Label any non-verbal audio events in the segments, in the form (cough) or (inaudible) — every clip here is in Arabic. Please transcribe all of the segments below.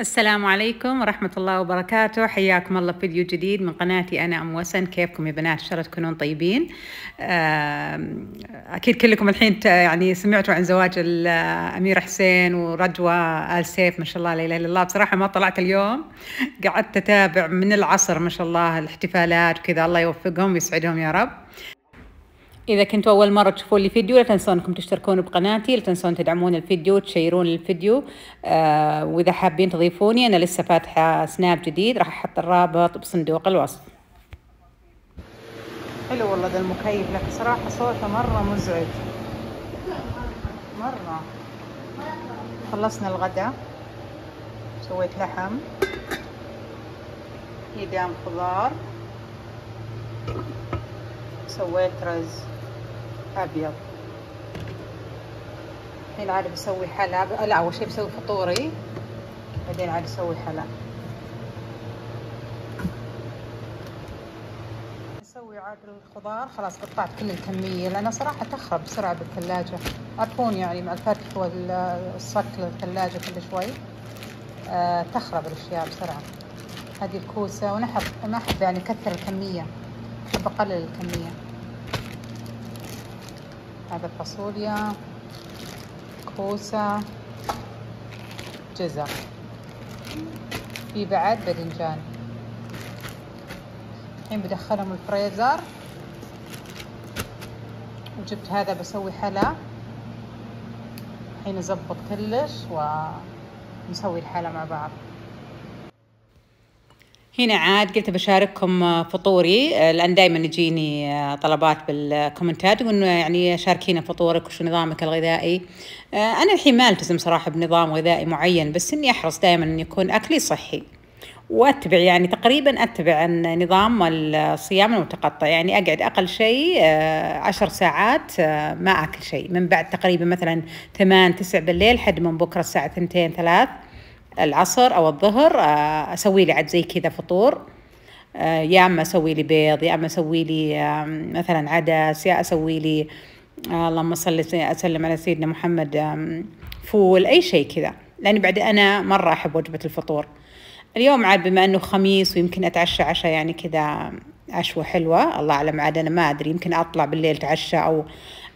السلام عليكم ورحمة الله وبركاته حياكم الله فيديو جديد من قناتي أنا أم وسن كيفكم يا بنات إن شاء الله تكونون طيبين أكيد كلكم الحين يعني سمعتوا عن زواج الأمير حسين ورجوة آل سيف ما شاء الله لا إله إلا الله بصراحة ما طلعت اليوم قعدت أتابع من العصر ما شاء الله الاحتفالات وكذا الله يوفقهم ويسعدهم يا رب إذا كنتوا أول مرة تشوفون لي فيديو لا تنسون أنكم تشتركون بقناتي لا تنسون تدعمون الفيديو وتشيرون الفيديو آه وإذا حابين تضيفوني أنا لسه فاتحة سناب جديد راح أحط الرابط بصندوق الوصف حلو والله ذا المكيف لكن صراحة صوته مرة مزعج مرة خلصنا الغداء سويت لحم إدام خضار سويت رز ابيض الحين عاد بسوي حلا لا اول شيء بسوي فطوري بعدين عاد اسوي حلا بسوي عاد الخضار خلاص قطعت كل الكميه لان صراحه تخرب بسرعه بالثلاجه عارفون يعني مع الفتح والصك للثلاجه كل شوي آه تخرب الاشياء بسرعه هذه الكوسه وانا احب ما احب يعني اكثر الكميه احب اقلل الكميه هذا فاصوليا كوسة جزر في بعد باذنجان الحين بدخلهم الفريزر وجبت هذا بسوي حلا الحين نزبط كلش ونسوي الحلا مع بعض هنا عاد قلت بشارككم فطوري آه، لان دائما يجيني آه، طلبات بالكومنتات وانه يعني شاركينا فطورك وشو نظامك الغذائي آه، انا الحين ما التزم صراحه بنظام غذائي معين بس اني احرص دائما ان يكون اكلي صحي واتبع يعني تقريبا اتبع نظام الصيام المتقطع يعني اقعد اقل شيء عشر ساعات ما اكل شيء من بعد تقريبا مثلا ثمان تسع بالليل حد من بكره الساعه ثنتين ثلاث العصر او الظهر آه، اسوي لي عاد زي كذا فطور آه، يا اما اسوي لي بيض يا اما اسوي لي مثلا عدس يا اسوي لي آه، اللهم صل وسلم على سيدنا محمد فول اي شيء كذا لاني بعد انا مره احب وجبه الفطور اليوم عاد بما انه خميس ويمكن اتعشى عشاء يعني كذا عشوة حلوة الله أعلم عاد أنا ما أدري يمكن أطلع بالليل تعشى أو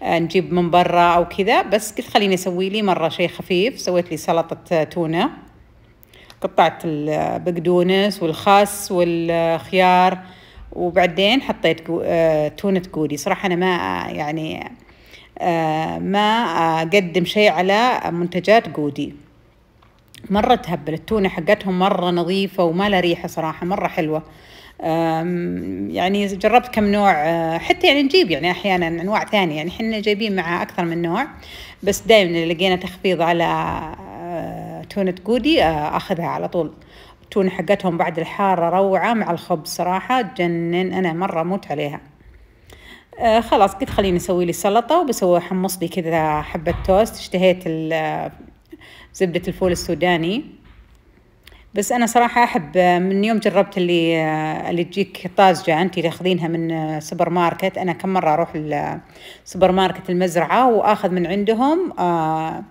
نجيب من برا أو كذا بس قلت خليني أسوي لي مرة شيء خفيف سويت لي سلطة تونة قطعت البقدونس والخس والخيار وبعدين حطيت آه، تونة كودي صراحة أنا ما يعني آه، ما أقدم شيء على منتجات جودي مرة تهبل التونة حقتهم مرة نظيفة وما لها ريحة صراحة مرة حلوة يعني جربت كم نوع آه، حتى يعني نجيب يعني احيانا انواع ثانيه يعني احنا جايبين مع اكثر من نوع بس دائما لقينا تخفيض على تونة جودي آه، أخذها على طول التونة حقتهم بعد الحارة روعة مع الخبز صراحة تجنن أنا مرة أموت عليها آه خلاص قلت خليني أسوي لي سلطة وبسوي حمص لي كذا حبة توست اشتهيت آه، زبدة الفول السوداني بس أنا صراحة أحب آه، من يوم جربت اللي اللي تجيك طازجة أنت تاخذينها من سوبر ماركت أنا كم مرة أروح السوبر ماركت المزرعة وآخذ من عندهم آه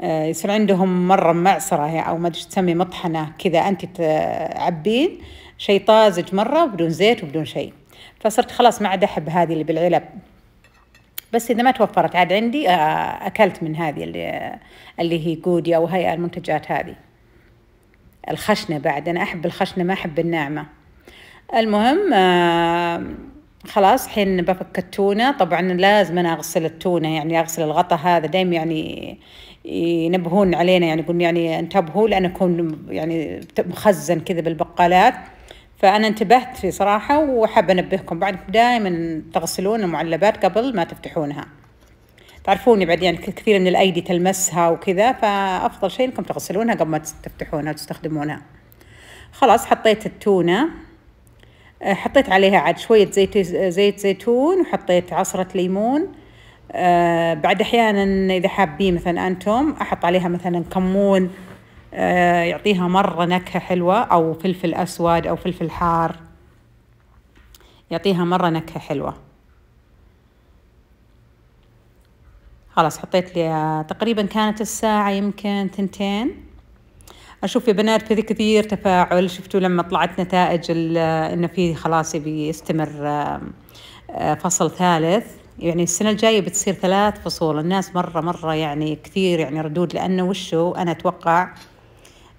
آه، يصير عندهم مرة معصرة أو ما أدري تسمي مطحنة كذا أنت تعبين شيء طازج مرة بدون زيت وبدون شيء فصرت خلاص ما عاد أحب هذه اللي بالعلب بس إذا ما توفرت عاد عندي آه، أكلت من هذه اللي, اللي هي جودي أو هي المنتجات هذه الخشنة بعد أنا أحب الخشنة ما أحب الناعمة المهم آه، خلاص حين بفك التونة طبعا لازم أنا أغسل التونة يعني أغسل الغطا هذا دايم يعني ينبهون علينا يعني يقولون يعني انتبهوا لان اكون يعني مخزن كذا بالبقالات فانا انتبهت في صراحه وحابه انبهكم بعد دائما تغسلون المعلبات قبل ما تفتحونها تعرفوني بعد يعني كثير من الايدي تلمسها وكذا فافضل شيء انكم تغسلونها قبل ما تفتحونها وتستخدمونها خلاص حطيت التونه أه، حطيت عليها عاد شويه زيت زيت زيتون وحطيت عصره ليمون آه بعد احيانا اذا حابين مثلا انتم احط عليها مثلا كمون آه يعطيها مره نكهه حلوه او فلفل اسود او فلفل حار يعطيها مره نكهه حلوه خلاص حطيت لي آه، تقريبا كانت الساعه يمكن ثنتين اشوف يا بنات في كثير تفاعل شفتوا لما طلعت نتائج آه، انه في خلاص بيستمر آه، فصل ثالث يعني السنة الجاية بتصير ثلاث فصول الناس مرة مرة يعني كثير يعني ردود لأنه وشو أنا أتوقع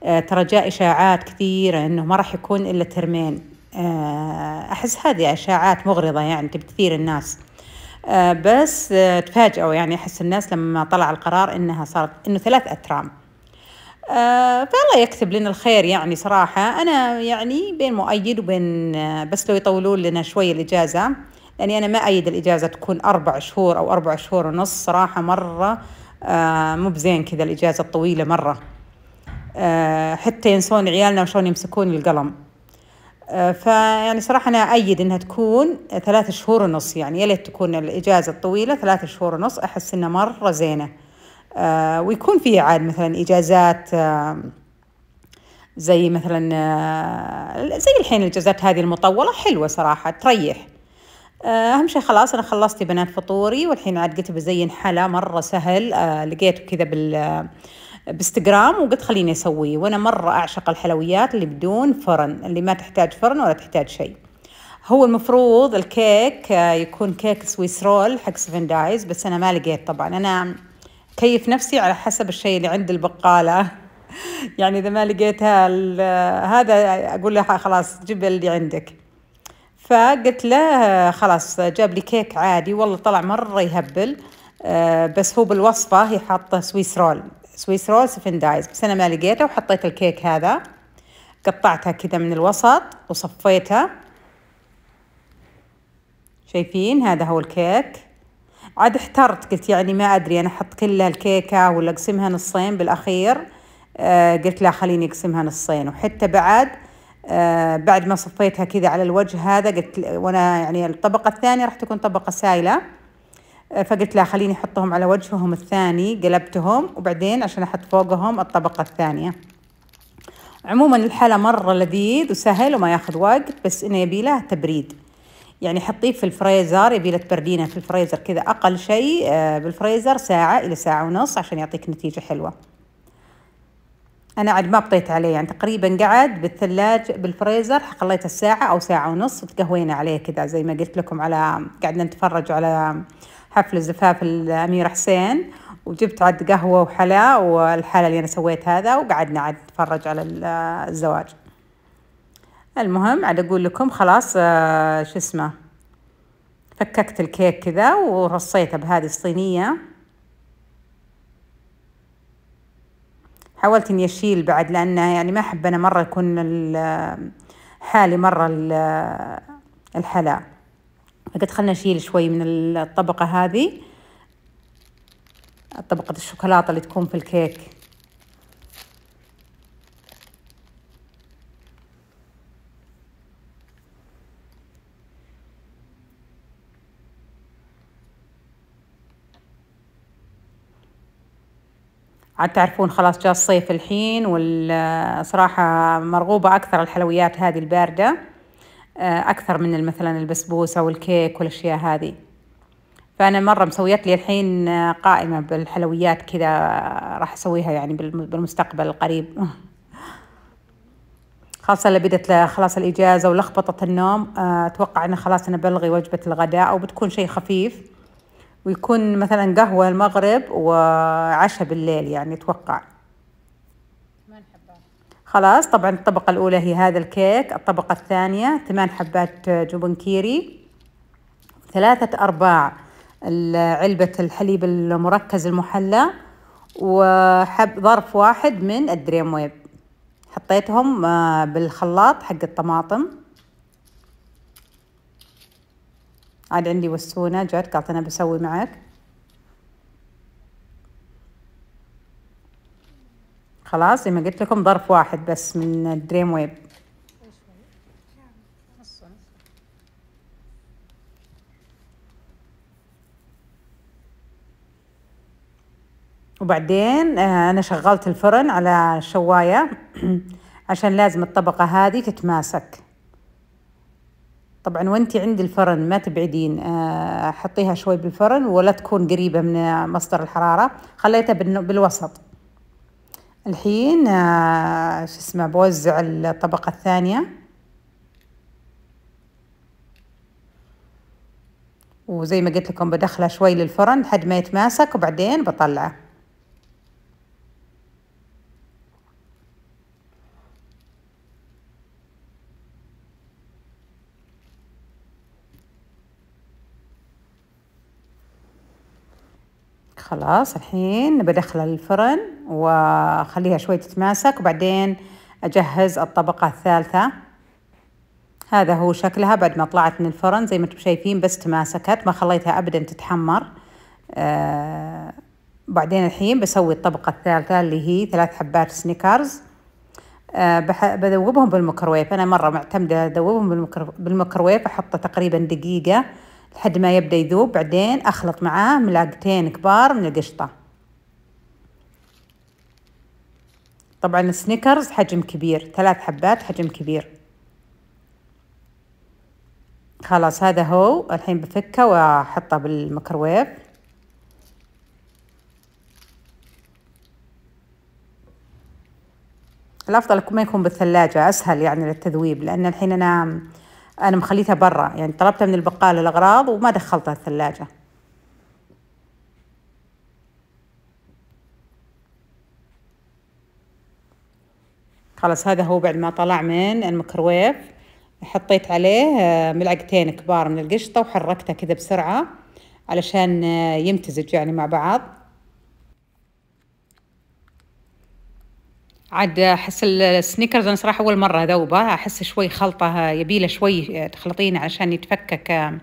آه، ترى جاء إشاعات كثيرة أنه ما راح يكون إلا ترمين آه، أحس هذه إشاعات مغرضة يعني تبتثير تثير الناس آه، بس تفاجأوا يعني أحس الناس لما طلع القرار أنها صارت أنه ثلاث أترام فالله يكتب لنا الخير يعني صراحة أنا يعني بين مؤيد وبين بس لو يطولون لنا شوي الإجازة لاني يعني انا ما ايد الاجازه تكون اربع شهور او اربع شهور ونص صراحه مره آه، مو بزين كذا الاجازه الطويله مره آه، حتى ينسون عيالنا وشلون يمسكون القلم آه، فيعني صراحه انا ايد انها تكون ثلاث شهور ونص يعني يا ليت تكون الاجازه الطويله ثلاث شهور ونص احس انها مره زينه ويكون في عاد مثلا اجازات زي مثلا زي الحين الاجازات هذه المطوله حلوه صراحه تريح آه، اهم شيء خلاص انا خلصت بنات فطوري والحين عاد قلت بزين حلا مره سهل أه لقيته كذا بال آه، بانستغرام وقلت خليني اسويه وانا مره اعشق الحلويات اللي بدون فرن اللي ما تحتاج فرن ولا تحتاج شيء هو المفروض الكيك آه، يكون كيك سويس رول حق سفن دايز بس انا ما لقيت طبعا انا كيف نفسي على حسب الشيء اللي عند البقاله (laughs) يعني اذا ما لقيتها هذا اقول لها خلاص جيب اللي عندك فقلت له خلاص جاب لي كيك عادي والله طلع مرة يهبل آه، بس هو بالوصفة هي حاطة سويس رول سويس رول سفندايز بس أنا ما لقيته وحطيت الكيك هذا قطعتها كذا من الوسط وصفيتها شايفين هذا هو الكيك عاد احترت قلت يعني ما أدري أنا أحط كلها الكيكة ولا أقسمها نصين بالأخير آه، قلت لا خليني أقسمها نصين وحتى بعد آه بعد ما صفيتها كذا على الوجه هذا قلت وانا يعني الطبقه الثانيه راح تكون طبقه سايله آه فقلت لا خليني احطهم على وجههم الثاني قلبتهم وبعدين عشان احط فوقهم الطبقه الثانيه عموما الحلا مره لذيذ وسهل وما ياخذ وقت بس انه يبي له تبريد يعني حطيه في الفريزر يبي له تبردينه في الفريزر كذا اقل شيء آه، بالفريزر ساعه الى ساعه ونص عشان يعطيك نتيجه حلوه انا عاد ما بطيت عليه يعني تقريبا قعد بالثلاج بالفريزر خليت الساعه او ساعه ونص وتقهوينا عليه كذا زي ما قلت لكم على قعدنا نتفرج على حفل زفاف الامير حسين وجبت عاد قهوه وحلا والحلا اللي انا سويت هذا وقعدنا عاد نتفرج على الزواج المهم عاد اقول لكم خلاص آه، شو اسمه فككت الكيك كذا ورصيته بهذه الصينيه حاولت اني اشيل بعد لانه يعني ما احب انا مره يكون حالي مره الحلا فقلت خلنا نشيل شوي من الطبقه هذه طبقه الشوكولاته اللي تكون في الكيك عاد تعرفون خلاص جاء الصيف الحين والصراحة مرغوبة أكثر الحلويات هذه الباردة آه، أكثر من مثلا البسبوسة والكيك والأشياء هذه فأنا مرة مسويت لي الحين آه، قائمة بالحلويات كذا آه، راح أسويها يعني بالمستقبل القريب (laughs) خاصة اللي بدت خلاص الإجازة ولخبطة النوم أتوقع أنه خلاص أنا بلغي وجبة الغداء أو بتكون شيء خفيف ويكون مثلا قهوة المغرب وعشاء بالليل يعني أتوقع خلاص طبعا الطبقة الأولى هي هذا الكيك الطبقة الثانية ثمان حبات جبن كيري ثلاثة أرباع علبة الحليب المركز المحلى وحب ظرف واحد من الدريم ويب حطيتهم آه، بالخلاط حق الطماطم عاد عندي وسونة جت قالت أنا بسوي معك خلاص زي ما قلت لكم ظرف واحد بس من الدريم ويب وبعدين آه، أنا شغلت الفرن على الشواية (clears throat) عشان لازم الطبقة هذه تتماسك طبعا وانت عند الفرن ما تبعدين آه، حطيها شوي بالفرن ولا تكون قريبة من مصدر الحرارة خليتها بالوسط الحين آه، شو اسمه بوزع الطبقة الثانية وزي ما قلت لكم بدخله شوي للفرن لحد ما يتماسك وبعدين بطلعه خلاص الحين بدخل الفرن وخليها شوي تتماسك وبعدين أجهز الطبقة الثالثة هذا هو شكلها بعد ما طلعت من الفرن زي ما انتم شايفين بس تماسكت ما خليتها أبدا تتحمر آه بعدين الحين بسوي الطبقة الثالثة اللي هي ثلاث حبات سنيكرز أه بذوبهم بالميكروويف أنا مرة معتمدة أذوبهم بالميكروويف أحطه تقريبا دقيقة لحد ما يبدأ يذوب بعدين أخلط معاه ملاقتين كبار من القشطة طبعا السنيكرز حجم كبير ثلاث حبات حجم كبير خلاص هذا هو الحين بفكه واحطه بالميكروويف الافضل ما يكون بالثلاجه اسهل يعني للتذويب لان الحين انا أنا مخليتها برا يعني طلبتها من البقالة الأغراض وما دخلتها الثلاجة خلاص هذا هو بعد ما طلع من الميكروويف حطيت عليه آه، ملعقتين كبار من القشطة وحركتها كذا بسرعة علشان آه، يمتزج يعني مع بعض عاد احس السنيكرز انا صراحه اول مره اذوبه احس شوي خلطه يبيله شوي آه، تخلطينه عشان يتفكك آه،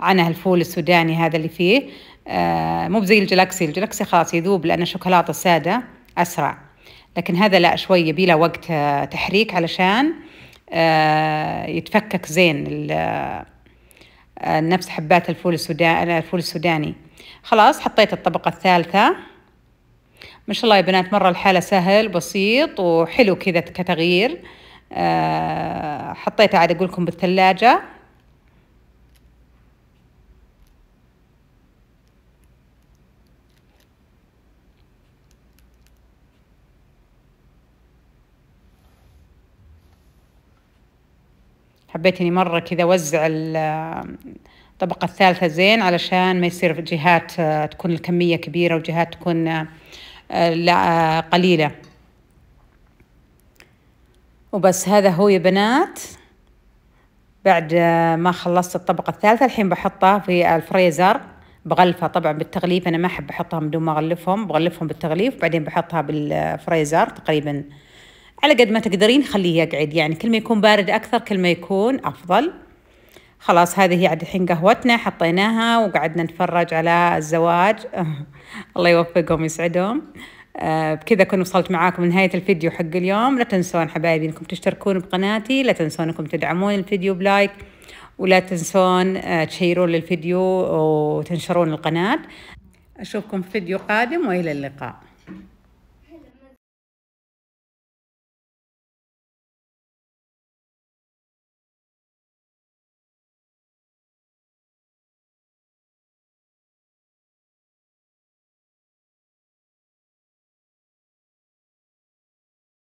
عنه الفول السوداني هذا اللي فيه آه، مو بزي الجلاكسي الجلاكسي خلاص يذوب لانه شوكولاته ساده اسرع لكن هذا لا شوي يبيله وقت تحريك علشان يتفكك زين نفس حبات الفول السوداني الفول السوداني خلاص حطيت الطبقه الثالثه ما شاء الله يا بنات مرة الحالة سهل بسيط وحلو كذا كتغيير أه حطيته عاد أقول لكم بالثلاجة حبيت اني مره كذا اوزع آه، الطبقه الثالثه زين علشان ما يصير جهات آه، تكون الكميه كبيره وجهات تكون آه، قليلة وبس هذا هو يا بنات بعد ما خلصت الطبقة الثالثة الحين بحطها في الفريزر بغلفها طبعا بالتغليف أنا ما أحب أحطها بدون ما أغلفهم بغلفهم بالتغليف وبعدين بحطها بالفريزر تقريبا على قد ما تقدرين خليه يقعد يعني كل ما يكون بارد أكثر كل ما يكون أفضل خلاص هذه عاد الحين قهوتنا حطيناها وقعدنا نتفرج على الزواج (laughs) الله يوفقهم ويسعدهم آه، بكذا كنت وصلت معاكم لنهاية الفيديو حق اليوم لا تنسون حبايبي انكم تشتركون بقناتي لا تنسون انكم تدعمون الفيديو بلايك ولا تنسون آه، تشيرون للفيديو وتنشرون القناة أشوفكم في فيديو قادم وإلى اللقاء